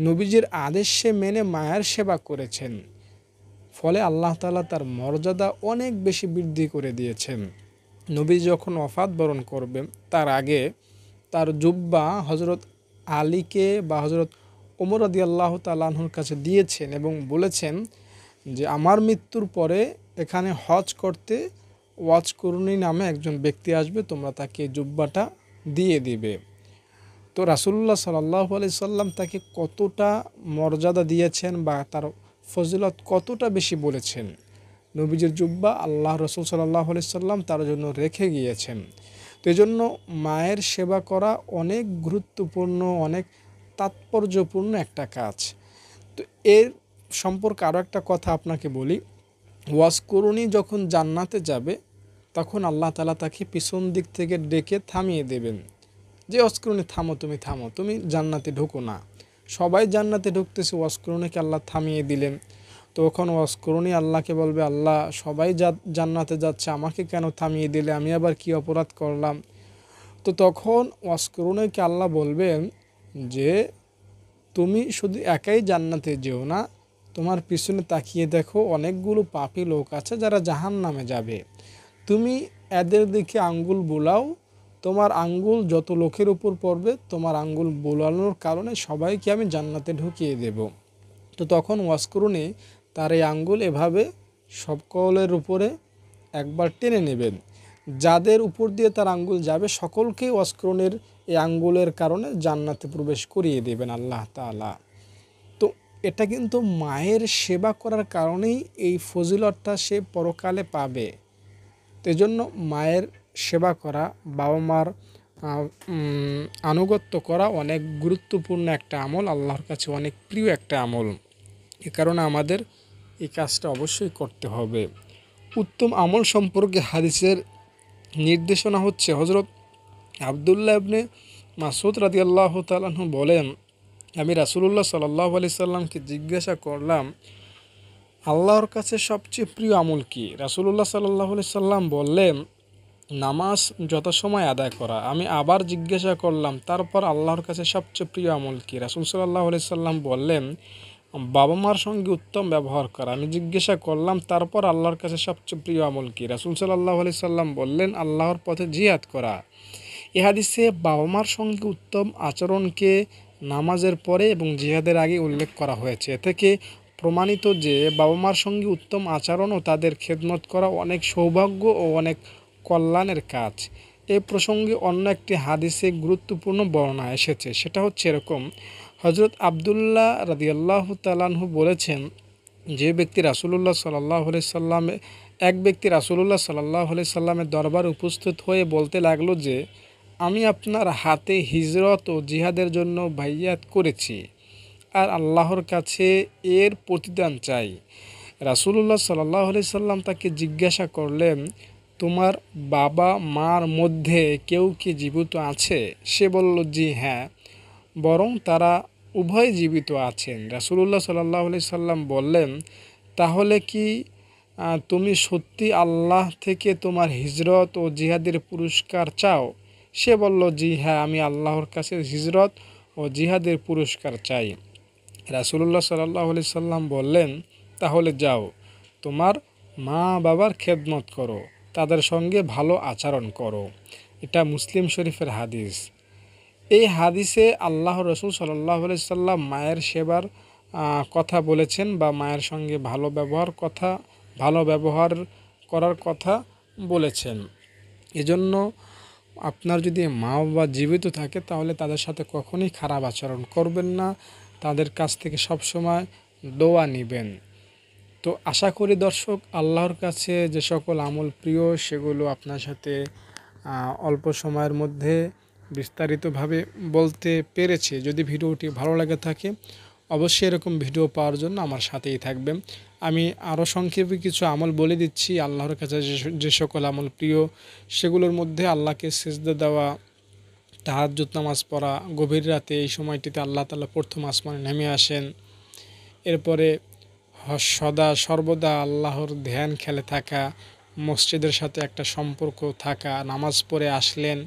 নবীজির আদেশে মেনে মায়ের সেবা করেছেন ফলে আল্লাহ তালা তার মর্যাদা অনেক বেশি বৃদ্ধি করে দিয়েছেন নবী যখন অফাত বরণ করবে তার আগে তার জুব্বা হজরত আলীকে বা হজরত ওমর আদি আল্লাহ তালাহুর কাছে দিয়েছেন এবং বলেছেন যে আমার মৃত্যুর পরে এখানে হজ করতে ওয়াজ করুনি নামে একজন ব্যক্তি আসবে তোমরা তাকে জুব্বাটা দিয়ে দিবে তো রাসুল্লাহ সাল্লাহ আলি সাল্লাম তাকে কতটা মর্যাদা দিয়েছেন বা তার ফজিলত কতটা বেশি বলেছেন নবীজির জুব্বা আল্লাহ রসুল সাল্লাহ সাল্লাম তার জন্য রেখে গিয়েছেন তো জন্য মায়ের সেবা করা অনেক গুরুত্বপূর্ণ অনেক তাৎপর্যপূর্ণ একটা কাজ তো এর সম্পর্কে আরও একটা কথা আপনাকে বলি ওয়াসকুরুনি যখন জান্নাতে যাবে তখন আল্লাহ তালা তাকে পিছন দিক থেকে ডেকে থামিয়ে দেবেন যে অস্করণী থামো তুমি থামো তুমি জান্নাতে ঢুকো না সবাই জান্নাতে ঢুকতেছে অস্করণকে আল্লাহ থামিয়ে দিলেন তখন অস্করণী আল্লাহকে বলবে আল্লাহ সবাই জান্নাতে যাচ্ছে আমাকে কেন থামিয়ে দিলে আমি আবার কি অপরাধ করলাম তো তখন অস্করণীকে আল্লাহ বলবেন যে তুমি শুধু একাই জান্নাতে যেও না তোমার পিছনে তাকিয়ে দেখো অনেকগুলো পাপি লোক আছে যারা জাহান নামে যাবে তুমি এদের দিকে আঙ্গুল বোলাও তোমার আঙ্গুল যত লোকের উপর পড়বে তোমার আঙ্গুল বোলানোর কারণে সবাইকে আমি জান্নাতে ঢুকিয়ে দেব তো তখন ওয়াসকুরুনি তার এই আঙ্গুল এভাবে সকলের উপরে একবার টেনে নেবেন যাদের উপর দিয়ে তার আঙ্গুল যাবে সকলকে অস্করণের এই আঙ্গুলের কারণে জান্নাতে প্রবেশ করিয়ে দেবেন আল্লাহ তালা তো এটা কিন্তু মায়ের সেবা করার কারণেই এই ফজিলতটা সে পরকালে পাবে এজন্য মায়ের সেবা করা বাবা মার আনুগত্য করা অনেক গুরুত্বপূর্ণ একটা আমল আল্লাহর কাছে অনেক প্রিয় একটা আমল এ কারণে আমাদের এই কাজটা অবশ্যই করতে হবে উত্তম আমল সম্পর্কে হাদিসের নির্দেশনা হচ্ছে হজরত আবদুল্লাহ আবনে মাসুদ রাজি আল্লাহ তালাহ বলেন আমি রাসুলুল্লাহ সাল্লাহ আলি সাল্লামকে জিজ্ঞাসা করলাম আল্লাহর কাছে সবচেয়ে প্রিয় আমল কি রাসুলুল্লাহ সাল্লাহ আলি সাল্লাম বললেন নামাজ যথাসময় আদায় করা আমি আবার জিজ্ঞাসা করলাম তারপর আল্লাহর কাছে সবচেয়ে প্রিয় আমল কি রাসুল সাল্লাহ আলি সাল্লাম বললেন বাবা মার সঙ্গে উত্তম ব্যবহার করা আমি জিজ্ঞাসা করলাম তারপর আল্লাহর কাছে সবচেয়ে প্রিয় আমল কী রাসুল সাল্লাহ আলি সাল্লাম বললেন আল্লাহর পথে জিয়াদ করা হাদিসে বাবা মার সঙ্গে উত্তম আচরণকে নামাজের পরে এবং জিহাদের আগে উল্লেখ করা হয়েছে এ থেকে প্রমাণিত যে বাবা মার সঙ্গে উত্তম আচরণ ও তাদের খেদমত করা অনেক সৌভাগ্য ও অনেক কল্যাণের কাজ এ প্রসঙ্গে অন্য একটি হাদিসে গুরুত্বপূর্ণ বর্ণনা এসেছে সেটা হচ্ছে এরকম হজরত আবদুল্লাহ রাদিয়াল্লাহ তালাহু বলেছেন যে ব্যক্তি রাসুলুল্লাহ সাল্লাহ সাল্লামে এক ব্যক্তি রাসুলুল্লাহ সাল্লাহ সাল্লামের দরবার উপস্থিত হয়ে বলতে লাগলো যে আমি আপনার হাতে হিজরত ও জিহাদের জন্য ভাইয়াত করেছি আর আল্লাহর কাছে এর প্রতিদান চাই রাসুলুল্লাহ সাল্লাহ সাল্লাম তাকে জিজ্ঞাসা করলেন তোমার বাবা মার মধ্যে কেউ কি জীবিত আছে সে বলল জি হ্যাঁ বরং তারা উভয় জীবিত আছেন রাসুলুল্লাহ সাল্লাহ আলি সাল্লাম বললেন তাহলে কি তুমি সত্যি আল্লাহ থেকে তোমার হিজরত ও জিহাদের পুরস্কার চাও সে বলল জি হ্যাঁ আমি আল্লাহর কাছে হিজরত ও জিহাদের পুরস্কার চাই রাসুলুল্লাহ সাল্লাহ আলি সাল্লাম বললেন তাহলে যাও তোমার মা বাবার খেদমত করো তাদের সঙ্গে ভালো আচরণ করো এটা মুসলিম শরীফের হাদিস এই হাদিসে আল্লাহ রসুল সাল্লাহ সাল্লাম মায়ের সেবার কথা বলেছেন বা মায়ের সঙ্গে ভালো ব্যবহার কথা ভালো ব্যবহার করার কথা বলেছেন এজন্য আপনার যদি মা বাবা জীবিত থাকে তাহলে তাদের সাথে কখনই খারাপ আচরণ করবেন না তাদের কাছ থেকে সবসময় দোয়া নেবেন তো আশা করি দর্শক আল্লাহর কাছে যে সকল আমল প্রিয় সেগুলো আপনার সাথে অল্প সময়ের মধ্যে বিস্তারিতভাবে বলতে পেরেছি যদি ভিডিওটি ভালো লাগে থাকে অবশ্যই এরকম ভিডিও পাওয়ার জন্য আমার সাথেই থাকবেন আমি আরও সংক্ষেপে কিছু আমল বলে দিচ্ছি আল্লাহর কাছে যে সকল আমল প্রিয় সেগুলোর মধ্যে আল্লাহকে সেজদা দেওয়া তাহাজুত নামাজ পড়া গভীর রাতে এই সময়টিতে আল্লাহ তাল্লাহ প্রথম আসমানে নেমে আসেন এরপরে সদা সর্বদা আল্লাহর ধ্যান খেলে থাকা মসজিদের সাথে একটা সম্পর্ক থাকা নামাজ পড়ে আসলেন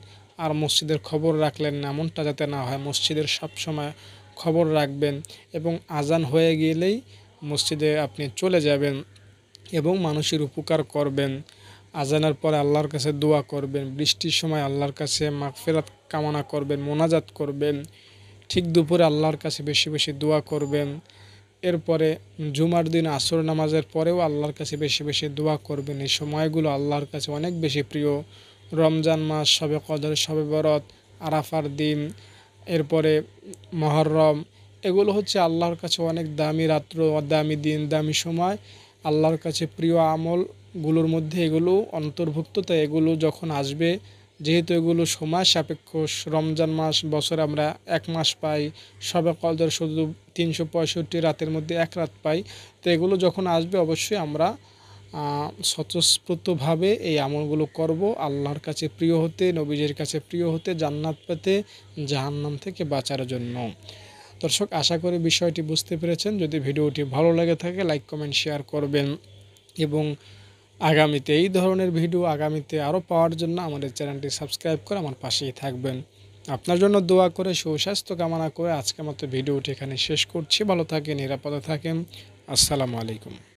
আর মসজিদের খবর রাখলেন না এমনটা যাতে না হয় মসজিদের সবসময় খবর রাখবেন এবং আজান হয়ে গেলেই মসজিদে আপনি চলে যাবেন এবং মানুষের উপকার করবেন আজানের পরে আল্লাহর কাছে দোয়া করবেন বৃষ্টির সময় আল্লাহর কাছে মাগফেরাত কামনা করবেন মোনাজাত করবেন ঠিক দুপুরে আল্লাহর কাছে বেশি বেশি দোয়া করবেন এরপরে জুমার দিন আসর নামাজের পরেও আল্লাহর কাছে বেশি বেশি দোয়া করবেন এই সময়গুলো আল্লাহর কাছে অনেক বেশি প্রিয় রমজান মাস সবে কদর সবে বরত আরাফার দিন এরপরে মহরম এগুলো হচ্ছে আল্লাহর কাছে অনেক দামি রাত্র দামি দিন দামি সময় আল্লাহর কাছে প্রিয় আমলগুলোর মধ্যে এগুলো অন্তর্ভুক্ত তাই এগুলো যখন আসবে যেহেতু এগুলো সময় সাপেক্ষ রমজান মাস বছরে আমরা এক মাস পাই সবে কদর শুধু তিনশো পঁয়ষট্টি রাতের মধ্যে এক রাত পাই তো এগুলো যখন আসবে অবশ্যই আমরা স্বতঃস্ফূর্তভাবে এই আমলগুলো করব আল্লাহর কাছে প্রিয় হতে নবীজের কাছে প্রিয় হতে জান্নাত পেতে জাহান্নাম থেকে বাঁচার জন্য দর্শক আশা করি বিষয়টি বুঝতে পেরেছেন যদি ভিডিওটি ভালো লাগে থাকে লাইক কমেন্ট শেয়ার করবেন এবং আগামীতে এই ধরনের ভিডিও আগামীতে আরও পাওয়ার জন্য আমাদের চ্যানেলটি সাবস্ক্রাইব করে আমার পাশেই থাকবেন আপনার জন্য দোয়া করে সুস্বাস্থ্য কামনা করে আজকের মতো ভিডিওটি এখানে শেষ করছি ভালো থাকেন নিরাপদে থাকেন আসসালামু আলাইকুম